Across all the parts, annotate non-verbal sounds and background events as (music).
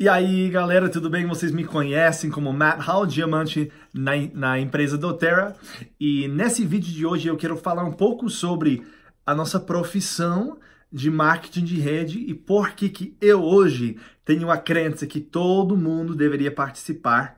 E aí, galera, tudo bem? Vocês me conhecem como Matt Hall, diamante na, na empresa doTERRA. E nesse vídeo de hoje eu quero falar um pouco sobre a nossa profissão de marketing de rede e por que, que eu hoje tenho a crença que todo mundo deveria participar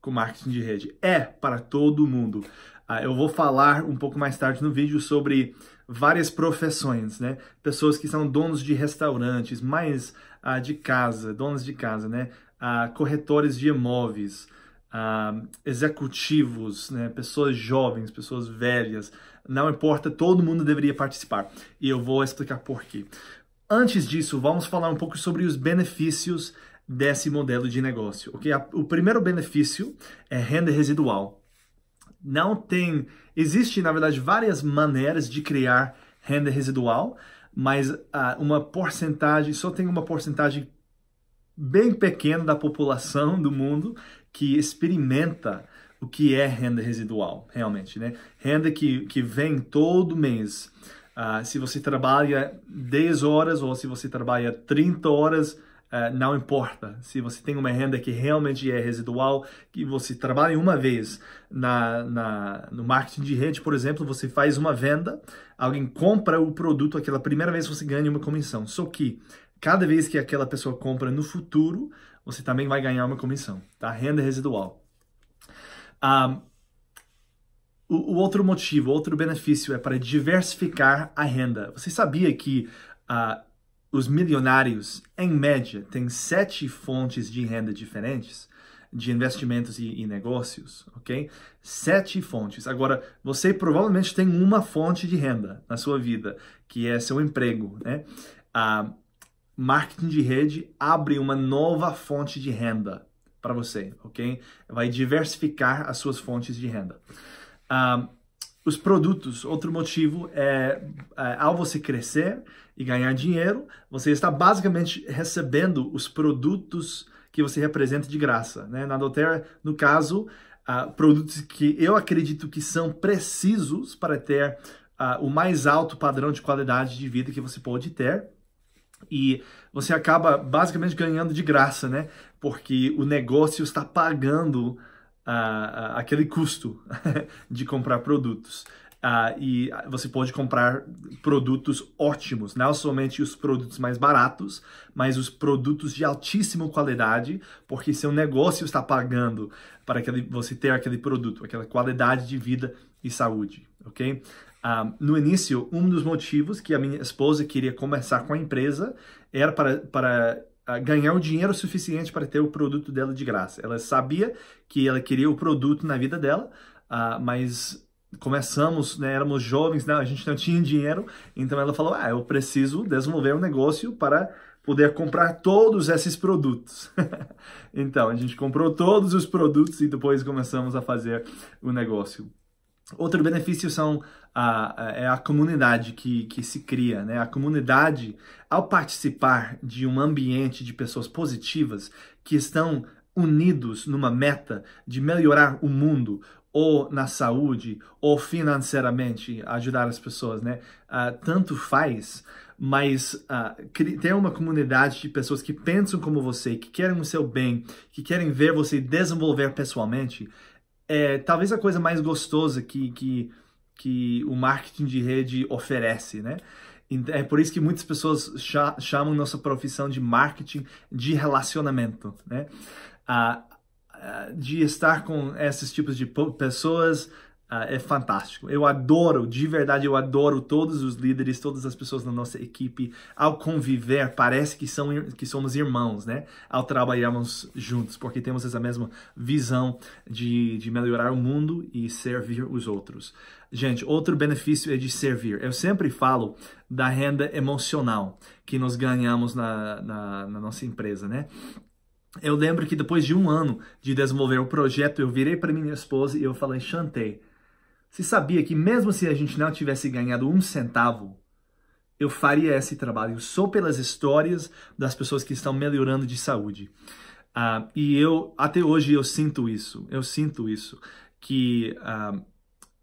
com marketing de rede. É para todo mundo. Ah, eu vou falar um pouco mais tarde no vídeo sobre várias profissões, né? Pessoas que são donos de restaurantes, mais ah, de casa, donos de casa, né? Ah, corretores de imóveis, ah, executivos, né? pessoas jovens, pessoas velhas, não importa, todo mundo deveria participar. E eu vou explicar por quê. Antes disso, vamos falar um pouco sobre os benefícios desse modelo de negócio. Okay? O primeiro benefício é renda residual. Não tem. Existe, na verdade, várias maneiras de criar renda residual mas ah, uma porcentagem, só tem uma porcentagem bem pequena da população do mundo que experimenta o que é renda residual, realmente, né? Renda que, que vem todo mês. Ah, se você trabalha 10 horas ou se você trabalha 30 horas, eh, não importa se você tem uma renda que realmente é residual, que você trabalha uma vez na, na, no marketing de rede, por exemplo, você faz uma venda, alguém compra o produto, aquela primeira vez você ganha uma comissão. Só que cada vez que aquela pessoa compra no futuro, você também vai ganhar uma comissão, tá? Renda residual. Um, o, o outro motivo, outro benefício é para diversificar a renda. Você sabia que uh, os milionários, em média, têm sete fontes de renda diferentes, de investimentos e, e, negócios, ok? Sete fontes. Agora, você provavelmente tem uma fonte de renda na sua vida, que é seu emprego, né? A marketing de rede abre uma nova fonte de renda para você, ok? Vai diversificar as suas fontes de renda. Ah, os produtos. Outro motivo é, é, ao você crescer e ganhar dinheiro, você está basicamente recebendo os produtos que você representa de graça. Né? Na Doterra, no caso, uh, produtos que eu acredito que são precisos para ter uh, o mais alto padrão de qualidade de vida que você pode ter. E você acaba basicamente ganhando de graça, né? Porque o negócio está pagando aquele custo (laughs) de comprar produtos. Ah, e você pode comprar produtos ótimos, não somente os produtos mais baratos, mas os produtos de altíssima qualidade, porque seu negócio está pagando para aquele, você ter aquele produto, aquela qualidade de vida e saúde, ok? Ah, no início, um dos motivos que a minha esposa queria começar com a empresa era para, para ganhar o dinheiro suficiente para ter o produto dela de graça. Ela sabia que ela queria o produto na vida dela, uh, mas começamos, né, éramos jovens, né, a gente não tinha dinheiro, então ela falou: "Ah, eu preciso desenvolver um negócio para poder comprar todos esses produtos". (laughs) então, a gente comprou todos os produtos e depois começamos a fazer o negócio. Outro benefício são a, é a comunidade que, que se cria. Né? A comunidade, ao participar de um ambiente de pessoas positivas que estão unidos numa meta de melhorar o mundo, ou na saúde, ou financeiramente, ajudar as pessoas, né? Uh, tanto faz, mas uh, ter uma comunidade de pessoas que pensam como você, que querem o seu bem, que querem ver você desenvolver pessoalmente, é, talvez a coisa mais gostosa que, que, que o marketing de rede oferece, né? Então, é por isso que muitas pessoas chamam nossa profissão de marketing de relacionamento, né? Ah, ah de estar com esses tipos de pessoas, ah, é fantástico. Eu adoro, de verdade, eu adoro todos os líderes, todas as pessoas na nossa equipe. Ao conviver, parece que, são, que somos irmãos, né? Ao trabalharmos juntos, porque temos essa mesma visão de, de melhorar o mundo e servir os outros. Gente, outro benefício é de servir. Eu sempre falo da renda emocional que nós ganhamos na, na, na nossa empresa, né? Eu lembro que depois de um ano de desenvolver o projeto, eu virei para minha esposa e eu falei, Chantei, se sabia que mesmo se a gente não tivesse ganhado um centavo, eu faria esse trabalho só pelas histórias das pessoas que estão melhorando de saúde. Uh, e eu, até hoje, eu sinto isso. Eu sinto isso. Que uh,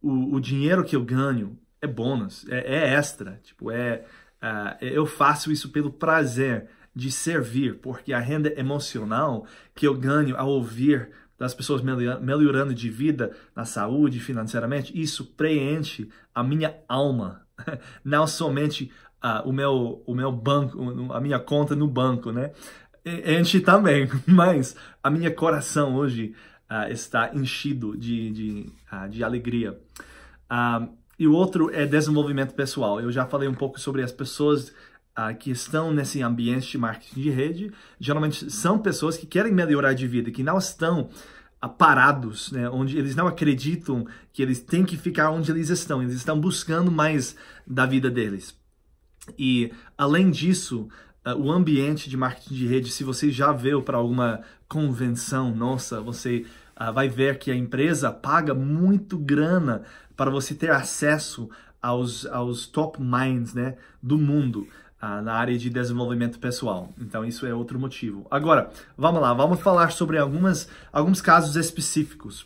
o, o, dinheiro que eu ganho é bônus, é, é extra. Tipo, é, uh, eu faço isso pelo prazer de servir, porque a renda emocional que eu ganho ao ouvir das pessoas melhorando de vida, na saúde, financeiramente, isso preenche a minha alma, (laughs) não somente uh, o meu o meu banco, a minha conta no banco, né? Enche também, (laughs) mas a minha coração hoje uh, está enchido de de, uh, de alegria. e o outro é desenvolvimento pessoal. Eu já falei um pouco sobre as pessoas ah, que estão nesse ambiente de marketing de rede, geralmente são pessoas que querem melhorar de vida, que não estão ah, parados, né? onde eles não acreditam que eles têm que ficar onde eles estão, eles estão buscando mais da vida deles. E além disso, ah, o ambiente de marketing de rede, se você já veio para alguma convenção, nossa, você ah, vai ver que a empresa paga muito grana para você ter acesso aos, aos top minds né, do mundo. Ah, na área de desenvolvimento pessoal. Então isso é outro motivo. Agora, vamos lá, vamos falar sobre algumas, alguns casos específicos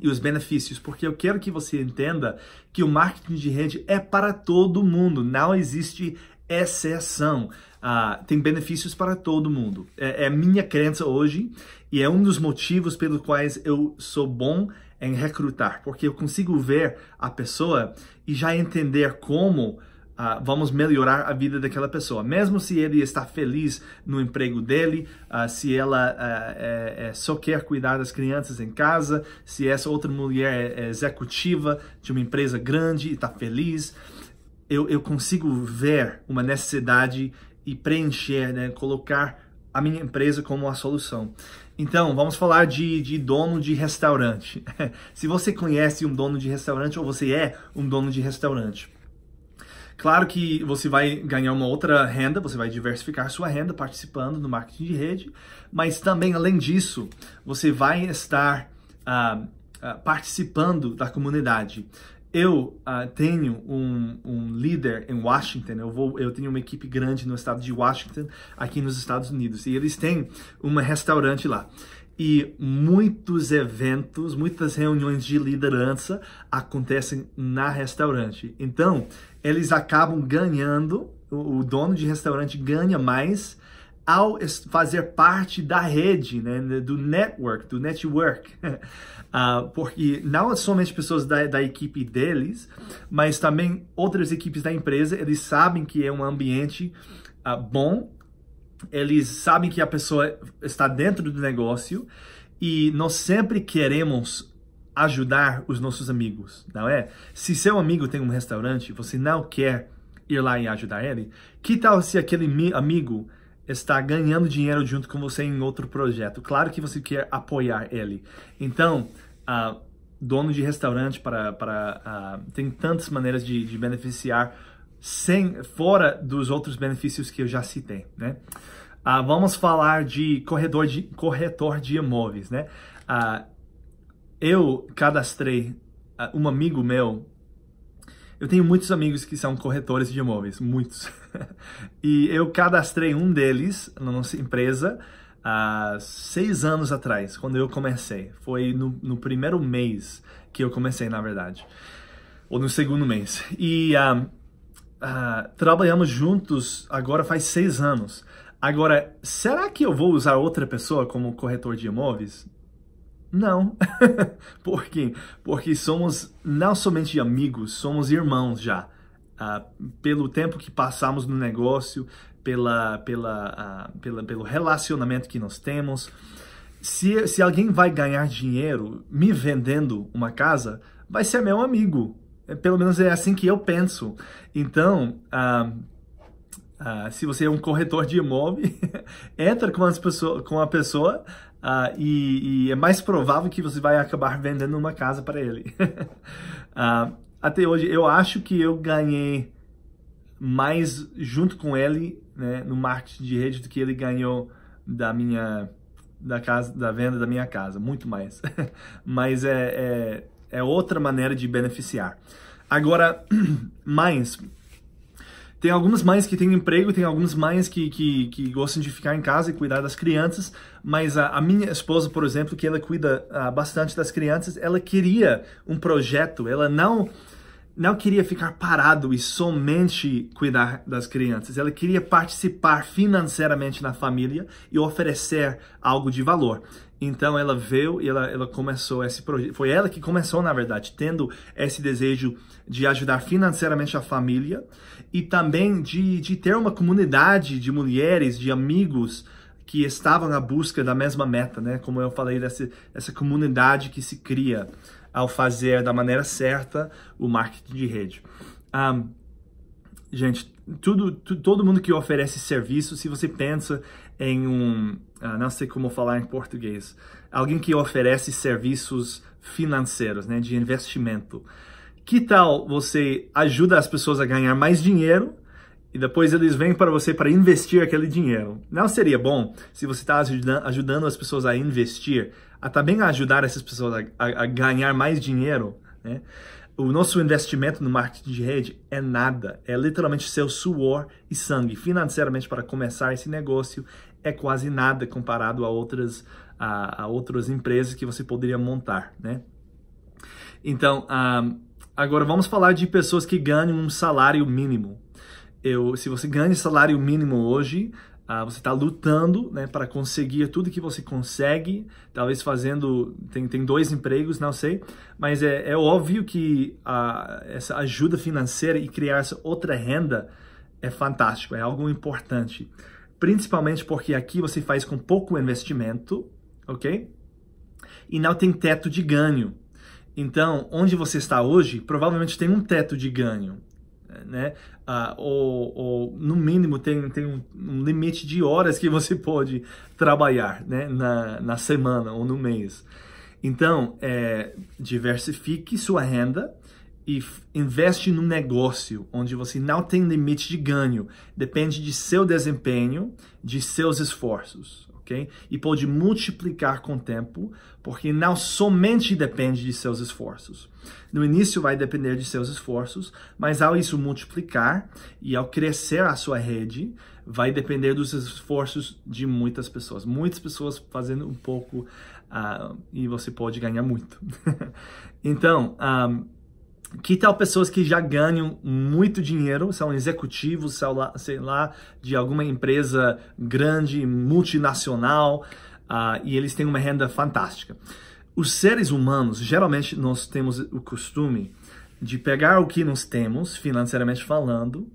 e os benefícios, porque eu quero que você entenda que o marketing de rede é para todo mundo, não existe exceção. Uh, tem benefícios para todo mundo. É, é, minha crença hoje e é um dos motivos pelos quais eu sou bom em recrutar, porque eu consigo ver a pessoa e já entender como Uh, vamos melhorar a vida daquela pessoa. Mesmo se ele está feliz no emprego dele, uh, se ela uh, é, é, só quer cuidar das crianças em casa, se essa outra mulher é, é executiva de uma empresa grande e está feliz, eu, eu consigo ver uma necessidade e preencher, né, colocar a minha empresa como a solução. Então, vamos falar de, de dono de restaurante. (laughs) se você conhece um dono de restaurante ou você é um dono de restaurante, Claro que você vai ganhar uma outra renda, você vai diversificar sua renda participando no marketing de rede, mas também, além disso, você vai estar ah, ah, participando da comunidade. Eu ah, tenho um, um, líder em Washington, eu, vou, eu tenho uma equipe grande no estado de Washington, aqui nos Estados Unidos, e eles têm um restaurante lá e muitos eventos, muitas reuniões de liderança acontecem na restaurante. Então, eles acabam ganhando, o dono de restaurante ganha mais ao fazer parte da rede, né, né do network, do network, uh, (laughs) porque não somente pessoas da, da, equipe deles, mas também outras equipes da empresa, eles sabem que é um ambiente uh, bom eles sabem que a pessoa está dentro do negócio e nós sempre queremos ajudar os nossos amigos, não é? Se seu amigo tem um restaurante, você não quer ir lá e ajudar ele? Que tal se aquele amigo está ganhando dinheiro junto com você em outro projeto? Claro que você quer apoiar ele. Então, uh, dono de restaurante para, para uh, tem tantas maneiras de, de beneficiar sem fora dos outros benefícios que eu já citei, né? Ah, vamos falar de corredor de, corretor de imóveis, né? Ah, eu cadastrei ah, um amigo meu. Eu tenho muitos amigos que são corretores de imóveis, muitos. (laughs) e eu cadastrei um deles na nossa empresa há ah, seis anos atrás, quando eu comecei. Foi no, no, primeiro mês que eu comecei, na verdade. Ou no segundo mês. E ah, uh, trabalhamos juntos agora faz seis anos. Agora, será que eu vou usar outra pessoa como corretor de imóveis? Não. (laughs) Por quê? Porque somos não somente amigos, somos irmãos já. Uh, pelo tempo que passamos no negócio, pela, pela, uh, pela, pelo relacionamento que nós temos. Se, se alguém vai ganhar dinheiro me vendendo uma casa, vai ser meu amigo, é, pelo menos é assim que eu penso. Então, ah, ah, se você é um corretor de imóvel, (laughs) entra com, as pessoa, com a pessoa ah, e, e, é mais provável que você vai acabar vendendo uma casa para ele. (laughs) até hoje, eu acho que eu ganhei mais junto com ele né, no marketing de rede do que ele ganhou da minha da casa da venda da minha casa muito mais (laughs) mas é, é é outra maneira de beneficiar. Agora, (clears throat) mães. Tem algumas mães que têm emprego, tem algumas mães que, que, que gostam de ficar em casa e cuidar das crianças, mas a, a minha esposa, por exemplo, que ela cuida a, ah, bastante das crianças, ela queria um projeto, ela não não queria ficar parado e somente cuidar das crianças. Ela queria participar financeiramente na família e oferecer algo de valor. Então ela veio e ela, ela começou esse projeto. Foi ela que começou, na verdade, tendo esse desejo de ajudar financeiramente a família e também de, de ter uma comunidade de mulheres, de amigos que estavam na busca da mesma meta, né? Como eu falei, dessa, dessa comunidade que se cria ao fazer da maneira certa o marketing de rede. Um, gente, tudo, tu, todo mundo que oferece serviço, se você pensa em um, uh, não sei como falar em português, alguém que oferece serviços financeiros, né, de investimento. Que tal você ajuda as pessoas a ganhar mais dinheiro e depois eles vêm para você para investir aquele dinheiro. Não seria bom se você está ajudando, as pessoas a investir, a também tá ajudar essas pessoas a, a, a ganhar mais dinheiro, né? O nosso investimento no marketing de rede é nada, é literalmente seu suor e sangue. Financeiramente, para começar esse negócio, é quase nada comparado a outras, a, a outras empresas que você poderia montar, né? Então, um, ah, agora vamos falar de pessoas que ganham um salário mínimo eu, se você ganha salário mínimo hoje, ah, você está lutando né, para conseguir tudo que você consegue, talvez fazendo, tem, tem dois empregos, não sei, mas é, é óbvio que essa ajuda financeira e criar essa outra renda é fantástico, é algo importante. Principalmente porque aqui você faz com pouco investimento, ok? E não tem teto de ganho. Então, onde você está hoje, provavelmente tem um teto de ganho né? Ah, ou, ou, no mínimo tem, tem um, um, limite de horas que você pode trabalhar, né? Na, na semana ou no mês. Então, é, diversifique sua renda e investe num negócio onde você não tem limite de ganho, depende de seu desempenho, de seus esforços, ok? E pode multiplicar com o tempo, porque não somente depende de seus esforços. No início vai depender de seus esforços, mas ao isso multiplicar e ao crescer a sua rede, vai depender dos esforços de muitas pessoas. Muitas pessoas fazendo um pouco uh, e você pode ganhar muito. (laughs) então, um, ah, que tal pessoas que já ganham muito dinheiro, são executivos, são lá, sei lá, de alguma empresa grande, multinacional, uh, e eles têm uma renda fantástica. Os seres humanos, geralmente nós temos o costume de pegar o que nós temos, financeiramente falando,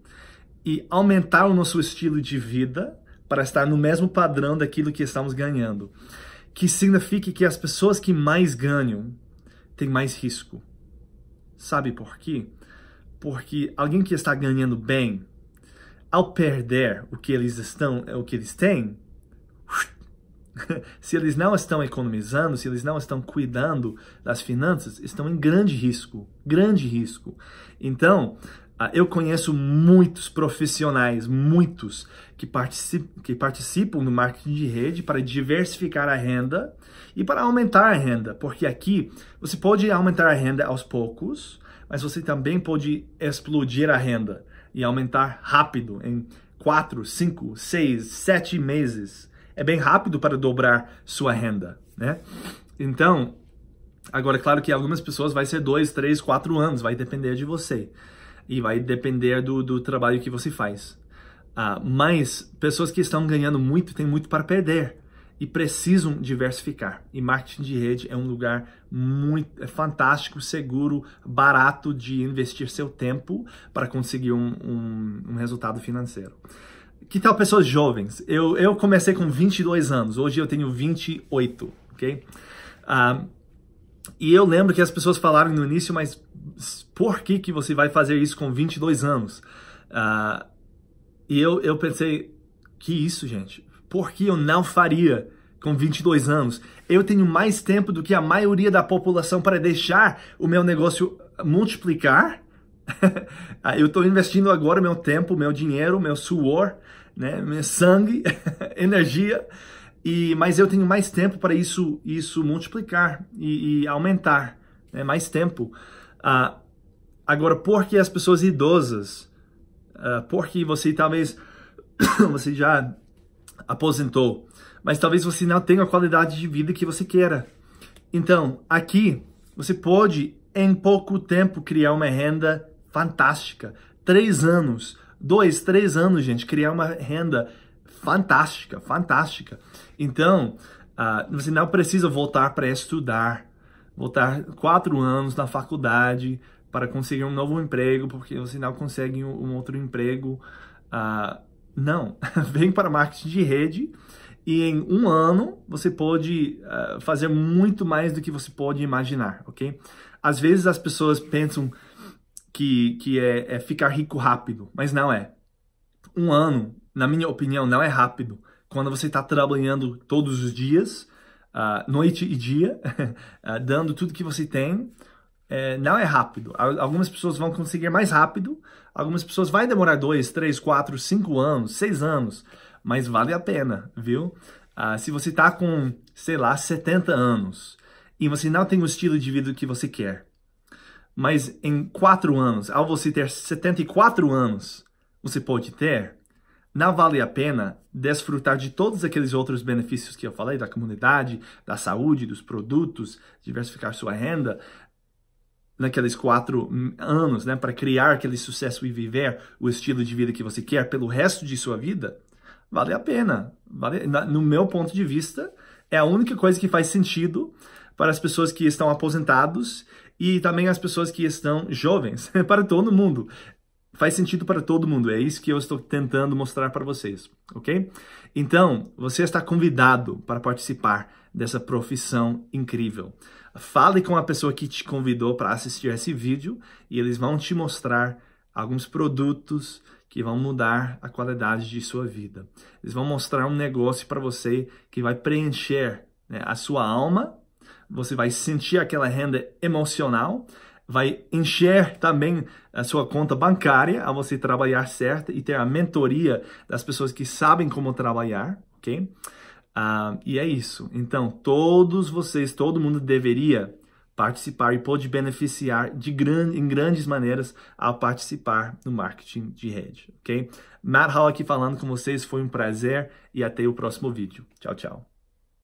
e aumentar o nosso estilo de vida para estar no mesmo padrão daquilo que estamos ganhando. Que significa que as pessoas que mais ganham têm mais risco. Sabe por quê? Porque alguém que está ganhando bem, ao perder o que eles estão, é o que eles têm, (laughs) se eles não estão economizando, se eles não estão cuidando das finanças, estão em grande risco, grande risco. Então, ah, eu conheço muitos profissionais, muitos, que, participam, que participam do marketing de rede para diversificar a renda e para aumentar a renda, porque aqui você pode aumentar a renda aos poucos, mas você também pode explodir a renda e aumentar rápido em 4, 5, 6, 7 meses. É bem rápido para dobrar sua renda, né? Então, agora, é claro que algumas pessoas vai ser 2, 3, 4 anos, vai depender de você e vai depender do, do trabalho que você faz. Ah, mas pessoas que estão ganhando muito têm muito para perder e precisam diversificar. E marketing de rede é um lugar muito é fantástico, seguro, barato de investir seu tempo para conseguir um, um, um resultado financeiro. Que tal pessoas jovens? Eu, eu comecei com 22 anos, hoje eu tenho 28, ok? Ah, e eu lembro que as pessoas falaram no início, mas por que, que você vai fazer isso com 22 anos? Uh, e eu, eu pensei, que isso, gente? Por que eu não faria com 22 anos? Eu tenho mais tempo do que a maioria da população para deixar o meu negócio multiplicar. (laughs) Ah, eu estou investindo agora meu tempo, meu dinheiro, meu suor, né, meu sangue, (laughs) energia e, mas eu tenho mais tempo para isso, isso multiplicar e, e aumentar, né? mais tempo. Ah, agora, por que as pessoas idosas? Ah, por porque você talvez (coughs) você já aposentou, mas talvez você não tenha a qualidade de vida que você queira. Então, aqui você pode em pouco tempo criar uma renda fantástica. Três anos, dois, três anos, gente, criar uma renda fantástica fantástica, fantástica. Então, uh, você não precisa voltar para estudar, voltar quatro anos na faculdade para conseguir um novo emprego, porque você não consegue um outro emprego. Uh, não, (laughs) vem para marketing de rede e em um ano você pode uh, fazer muito mais do que você pode imaginar, ok? Às vezes as pessoas pensam que, que é, é ficar rico rápido, mas não é um ano, na minha opinião, não é rápido. Quando você está trabalhando todos os dias, uh, noite e dia, uh, (laughs) dando tudo que você tem, é, não é rápido. Algumas pessoas vão conseguir mais rápido, algumas pessoas vai demorar dois, três, quatro, cinco anos, seis anos, mas vale a pena, viu? Uh, se você está com, sei lá, 70 anos e você não tem o estilo de vida que você quer, mas em quatro anos, ao você ter 74 anos, você pode ter, não vale a pena desfrutar de todos aqueles outros benefícios que eu falei, da comunidade, da saúde, dos produtos, diversificar sua renda, naqueles quatro anos, né, para criar aquele sucesso e viver o estilo de vida que você quer pelo resto de sua vida, vale a pena. Vale, no meu ponto de vista, é a única coisa que faz sentido para as pessoas que estão aposentados e também as pessoas que estão jovens, (laughs) para todo mundo faz sentido para todo mundo. É isso que eu estou tentando mostrar para vocês, ok? Então, você está convidado para participar dessa profissão incrível. Fale com a pessoa que te convidou para assistir esse vídeo e eles vão te mostrar alguns produtos que vão mudar a qualidade de sua vida. Eles vão mostrar um negócio para você que vai preencher né, a sua alma. Você vai sentir aquela renda emocional vai encher também a sua conta bancária a você trabalhar certo e ter a mentoria das pessoas que sabem como trabalhar, ok? Uh, e é isso. Então, todos vocês, todo mundo deveria participar e pode beneficiar de grande, em grandes maneiras ao participar do marketing de rede, ok? Matt Hall aqui falando com vocês, foi um prazer e até o próximo vídeo. Tchau, tchau.